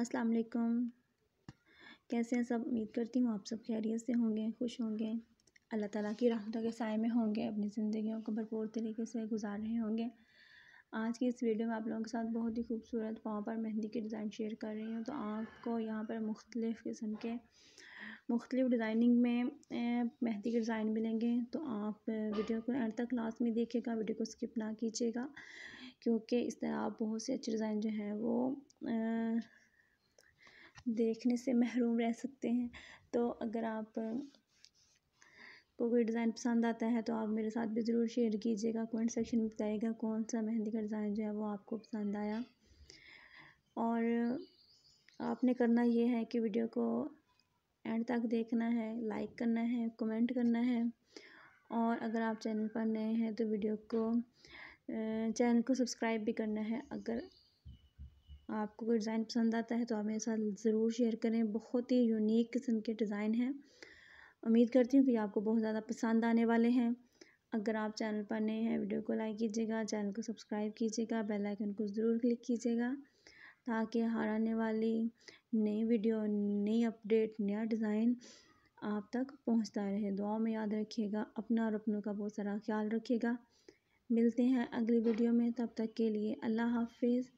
अस्सलाम वालेकुम कैसे हैं सब उम्मीद करती हूँ आप सब खैरियत से होंगे खुश होंगे अल्लाह ताला की रहमतों के साय में होंगे अपनी ज़िंदगियों को भरपूर तरीके से गुजार रहे होंगे आज की इस वीडियो में आप लोगों के साथ बहुत ही खूबसूरत पाँव पर मेहंदी के डिज़ाइन शेयर कर रही हूँ तो आपको यहाँ पर मुख्तलिफ़ किस्म के मुख्तलिफ़ डिज़ाइनिंग में मेहंदी के डिज़ाइन मिलेंगे तो आप वीडियो को एंड तक लास्ट में देखिएगा वीडियो को स्किप ना कीजिएगा क्योंकि इस तरह आप बहुत से अच्छे डिज़ाइन जो हैं वो देखने से महरूम रह सकते हैं तो अगर आप को कोई डिज़ाइन पसंद आता है तो आप मेरे साथ भी ज़रूर शेयर कीजिएगा कमेंट सेक्शन में बताइएगा कौन सा मेहंदी का डिज़ाइन जो है वो आपको पसंद आया और आपने करना ये है कि वीडियो को एंड तक देखना है लाइक करना है कमेंट करना है और अगर आप चैनल पर नए हैं तो वीडियो को चैनल को सब्सक्राइब भी करना है अगर आपको कोई डिज़ाइन पसंद आता है तो आप मेरे साथ ज़रूर शेयर करें बहुत ही यूनिक किस्म के डिज़ाइन हैं उम्मीद करती हूँ कि आपको बहुत ज़्यादा पसंद आने वाले हैं अगर आप चैनल पर नए हैं वीडियो को लाइक कीजिएगा चैनल को सब्सक्राइब कीजिएगा बेल आइकन को ज़रूर क्लिक कीजिएगा ताकि हर आने वाली नई वीडियो नई अपडेट नया डिज़ाइन आप तक पहुंचता रहे दुआ में याद रखिएगा अपना और अपनों का बहुत सारा ख्याल रखिएगा मिलते हैं अगली वीडियो में तब तक के लिए अल्लाह हाफिज़